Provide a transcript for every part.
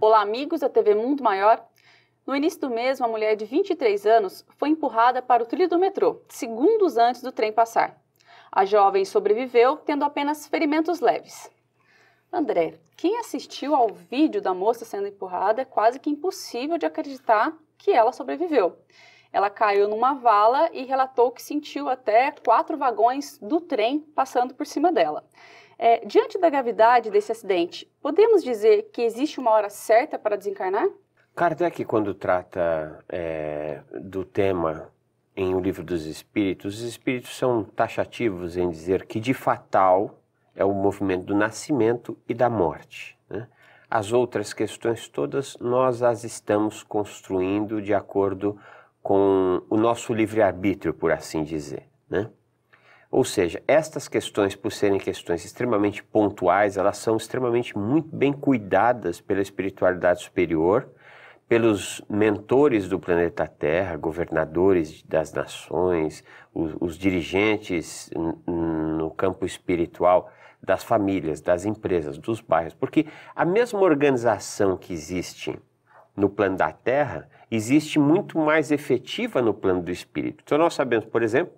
Olá, amigos da TV Mundo Maior. No início do mês, uma mulher de 23 anos foi empurrada para o trilho do metrô, segundos antes do trem passar. A jovem sobreviveu, tendo apenas ferimentos leves. André, quem assistiu ao vídeo da moça sendo empurrada é quase que impossível de acreditar que ela sobreviveu. Ela caiu numa vala e relatou que sentiu até quatro vagões do trem passando por cima dela. É, diante da gravidade desse acidente, podemos dizer que existe uma hora certa para desencarnar? Kardec, quando trata é, do tema em O Livro dos Espíritos, os espíritos são taxativos em dizer que de fatal é o movimento do nascimento e da morte. Né? As outras questões todas nós as estamos construindo de acordo com o nosso livre-arbítrio, por assim dizer. Né? Ou seja, estas questões, por serem questões extremamente pontuais, elas são extremamente muito bem cuidadas pela espiritualidade superior, pelos mentores do planeta Terra, governadores das nações, os, os dirigentes no campo espiritual das famílias, das empresas, dos bairros, porque a mesma organização que existe no plano da terra existe muito mais efetiva no plano do espírito. Então nós sabemos, por exemplo,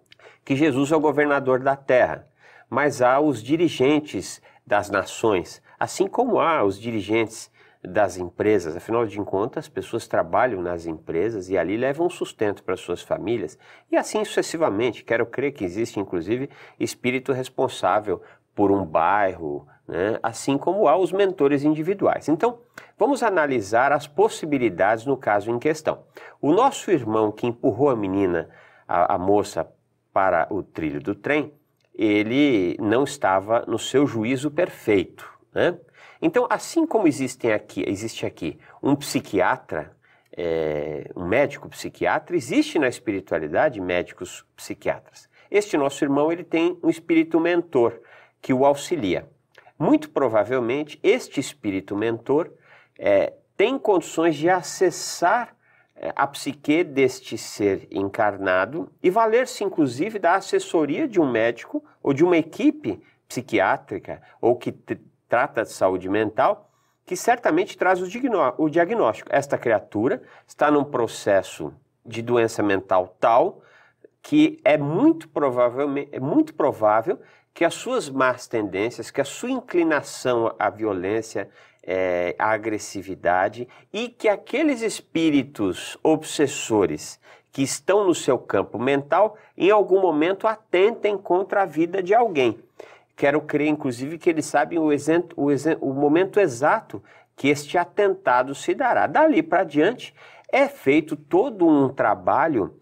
que Jesus é o governador da terra, mas há os dirigentes das nações, assim como há os dirigentes das empresas. Afinal de contas, as pessoas trabalham nas empresas e ali levam sustento para suas famílias. E assim sucessivamente. Quero crer que existe, inclusive, espírito responsável por um bairro, né? assim como há os mentores individuais. Então, vamos analisar as possibilidades no caso em questão. O nosso irmão que empurrou a menina, a, a moça, para o trilho do trem, ele não estava no seu juízo perfeito. Né? Então, assim como existem aqui, existe aqui um psiquiatra, é, um médico psiquiatra, existe na espiritualidade médicos psiquiatras. Este nosso irmão ele tem um espírito mentor que o auxilia. Muito provavelmente, este espírito mentor é, tem condições de acessar é, a psique deste ser encarnado e valer-se inclusive da assessoria de um médico ou de uma equipe psiquiátrica ou que trata de saúde mental, que certamente traz o, o diagnóstico. Esta criatura está num processo de doença mental tal que é muito, provavelmente, é muito provável que as suas más tendências, que a sua inclinação à violência, é, à agressividade e que aqueles espíritos obsessores que estão no seu campo mental em algum momento atentem contra a vida de alguém. Quero crer, inclusive, que eles sabem o, exento, o, exento, o momento exato que este atentado se dará. Dali para diante é feito todo um trabalho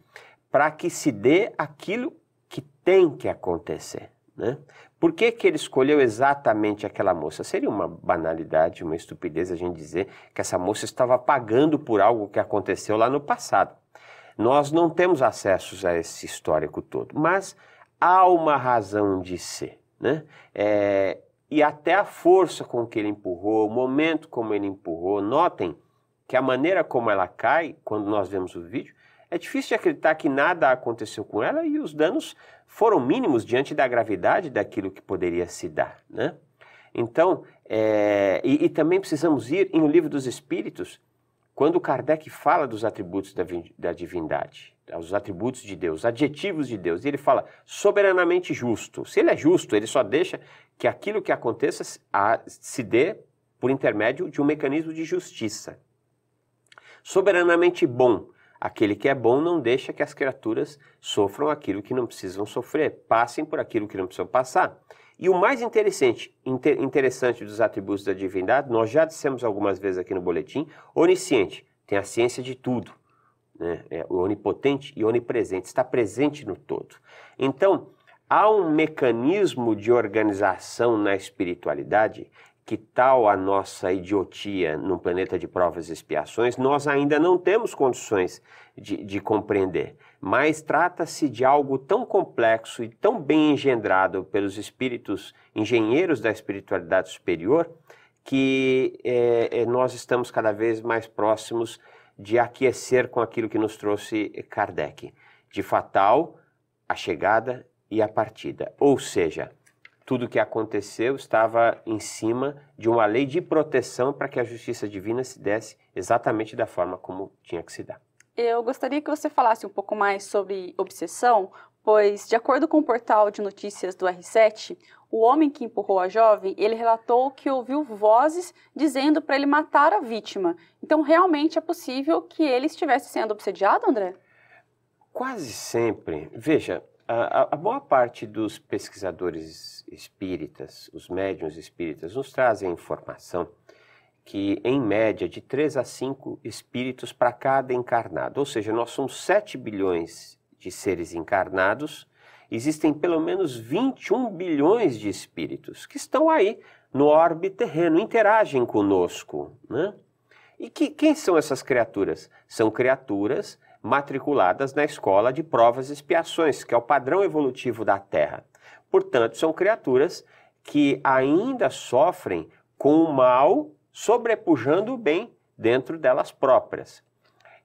para que se dê aquilo que tem que acontecer. Né? Por que, que ele escolheu exatamente aquela moça? Seria uma banalidade, uma estupidez a gente dizer que essa moça estava pagando por algo que aconteceu lá no passado. Nós não temos acesso a esse histórico todo, mas há uma razão de ser. Né? É, e até a força com que ele empurrou, o momento como ele empurrou. Notem que a maneira como ela cai, quando nós vemos o vídeo, é difícil de acreditar que nada aconteceu com ela e os danos foram mínimos diante da gravidade daquilo que poderia se dar, né? Então, é, e, e, também precisamos ir em O Livro dos Espíritos, quando Kardec fala dos atributos da, da divindade, os atributos de Deus, os adjetivos de Deus, e ele fala soberanamente justo. Se ele é justo, ele só deixa que aquilo que aconteça a, se dê por intermédio de um mecanismo de justiça. Soberanamente bom, Aquele que é bom não deixa que as criaturas sofram aquilo que não precisam sofrer, passem por aquilo que não precisam passar. E o mais interessante, inter, interessante dos atributos da divindade, nós já dissemos algumas vezes aqui no boletim, onisciente, tem a ciência de tudo, né? é onipotente e onipresente, está presente no todo. Então, há um mecanismo de organização na espiritualidade que tal a nossa idiotia num planeta de provas e expiações, nós ainda não temos condições de, de compreender. Mas trata-se de algo tão complexo e tão bem engendrado pelos espíritos engenheiros da espiritualidade superior que é, é nós estamos cada vez mais próximos de aquecer com aquilo que nos trouxe Kardec, de fatal a chegada e a partida. Ou seja, tudo o que aconteceu estava em cima de uma lei de proteção para que a justiça divina se desse exatamente da forma como tinha que se dar. Eu gostaria que você falasse um pouco mais sobre obsessão, pois, de acordo com o portal de notícias do R7, o homem que empurrou a jovem, ele relatou que ouviu vozes dizendo para ele matar a vítima. Então, realmente é possível que ele estivesse sendo obsediado, André? Quase sempre. Veja, a, a, boa parte dos pesquisadores espíritas, os médiuns espíritas, nos trazem informação que, em média, de 3 a 5 espíritos para cada encarnado. Ou seja, nós somos 7 bilhões de seres encarnados, existem pelo menos 21 bilhões de espíritos que estão aí no orbe terreno, interagem conosco. Né? E que, quem são essas criaturas? São criaturas matriculadas na escola de provas e expiações, que é o padrão evolutivo da Terra. Portanto, são criaturas que ainda sofrem com o mal sobrepujando o bem dentro delas próprias.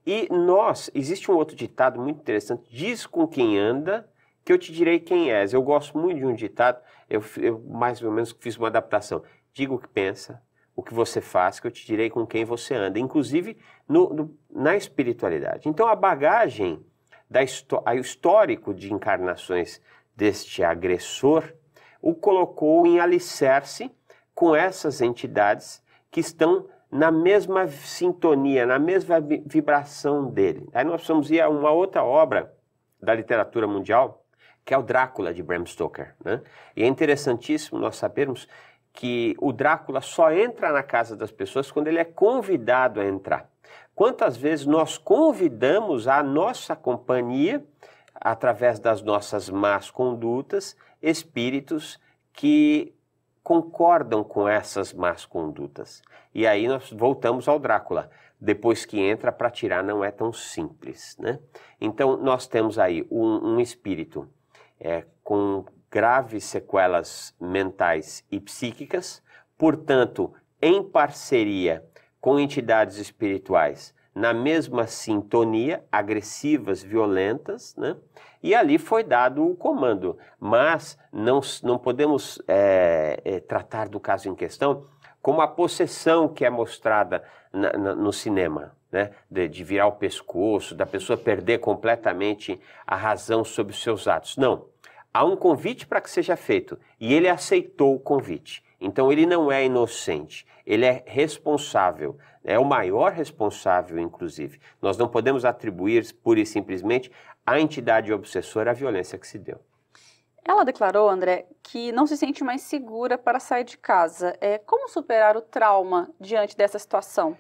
E nós, existe um outro ditado muito interessante: diz com quem anda, que eu te direi quem és. Eu gosto muito de um ditado, eu, eu mais ou menos fiz uma adaptação. Diga o que pensa, o que você faz, que eu te direi com quem você anda, inclusive no, no, na espiritualidade. Então, a bagagem, da o histórico de encarnações deste agressor, o colocou em alicerce com essas entidades que estão na mesma sintonia, na mesma vibração dele. Aí nós vamos ir a uma outra obra da literatura mundial, que é o Drácula de Bram Stoker. Né? E é interessantíssimo nós sabermos que o Drácula só entra na casa das pessoas quando ele é convidado a entrar. Quantas vezes nós convidamos a nossa companhia, através das nossas más condutas, espíritos que concordam com essas más condutas. E aí nós voltamos ao Drácula. Depois que entra para tirar não é tão simples, né? Então nós temos aí um, um espírito é, com graves sequelas mentais e psíquicas, portanto, em parceria com entidades espirituais na mesma sintonia, agressivas, violentas, né? e ali foi dado o comando. Mas não, não podemos é, é, tratar do caso em questão como a possessão que é mostrada na, na, no cinema, né? De, de, virar o pescoço, da pessoa perder completamente a razão sobre os seus atos. Não há um convite para que seja feito e ele aceitou o convite. Então ele não é inocente, ele é responsável, é o maior responsável, inclusive. Nós não podemos atribuir pura e simplesmente à entidade obsessora a violência que se deu. Ela declarou, André, que não se sente mais segura para sair de casa. É, como superar o trauma diante dessa situação?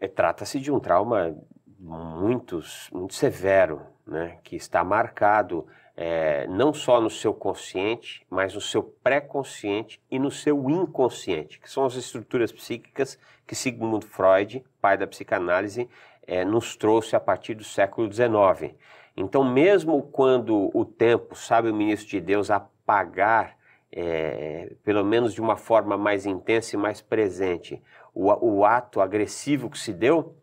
É, Trata-se de um trauma muito, muito severo, né, que está marcado é, não só no seu consciente, mas no seu pré-consciente e no seu inconsciente, que são as estruturas psíquicas que Sigmund Freud, pai da psicanálise, é, nos trouxe a partir do século XIX. Então, mesmo quando o tempo sabe o ministro de Deus apagar, é, pelo menos de uma forma mais intensa e mais presente, o, o ato agressivo que se deu,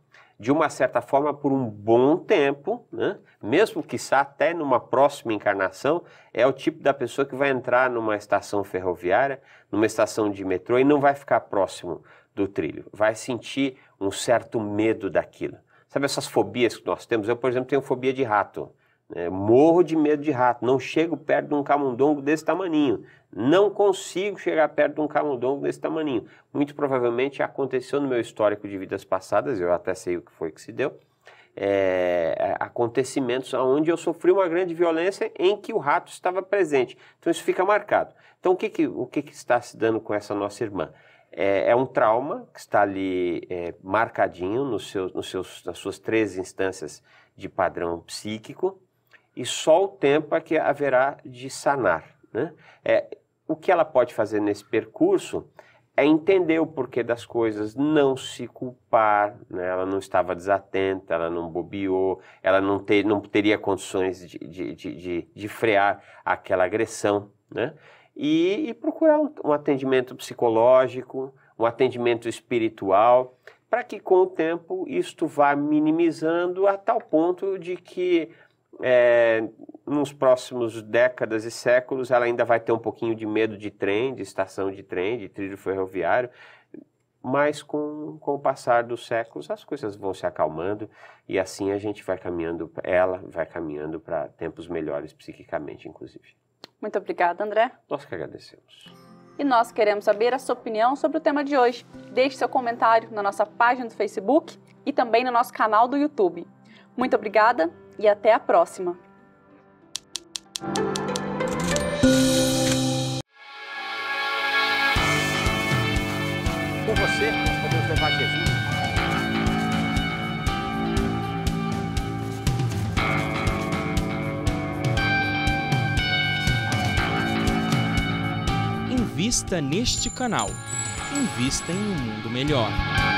de uma certa forma, por um bom tempo, né? mesmo que até numa próxima encarnação, é o tipo da pessoa que vai entrar numa estação ferroviária, numa estação de metrô e não vai ficar próximo do trilho, vai sentir um certo medo daquilo. Sabe essas fobias que nós temos? Eu, por exemplo, tenho fobia de rato. É, morro de medo de rato, não chego perto de um camundongo desse tamaninho. Não consigo chegar perto de um camundongo desse tamaninho. Muito provavelmente aconteceu no meu histórico de vidas passadas, eu até sei o que foi que se deu. É, é acontecimentos onde eu sofri uma grande violência em que o rato estava presente. Então isso fica marcado. Então o que, que o que, que está se dando com essa nossa irmã? É, é um trauma que está ali é, marcadinho seus, nas suas três instâncias de padrão psíquico e só o tempo é que haverá de sanar. Né? É, o que ela pode fazer nesse percurso é entender o porquê das coisas, não se culpar, né? ela não estava desatenta, ela não bobeou, ela não, ter, não teria condições de, de, de, de frear aquela agressão. Né? E, e procurar um, um atendimento psicológico, um atendimento espiritual, para que com o tempo isto vá minimizando a tal ponto de que é, nos próximos décadas e séculos, ela ainda vai ter um pouquinho de medo de trem, de estação de trem, de trilho ferroviário, mas com, com o passar dos séculos as coisas vão se acalmando e assim a gente vai caminhando, ela vai caminhando para tempos melhores psiquicamente, inclusive. Muito obrigada, André. Nós que agradecemos. E nós queremos saber a sua opinião sobre o tema de hoje. Deixe seu comentário na nossa página do Facebook e também no nosso canal do YouTube. Muito obrigada e até a próxima! Com você, podemos levar Jesus. Invista neste canal. Invista em um mundo melhor.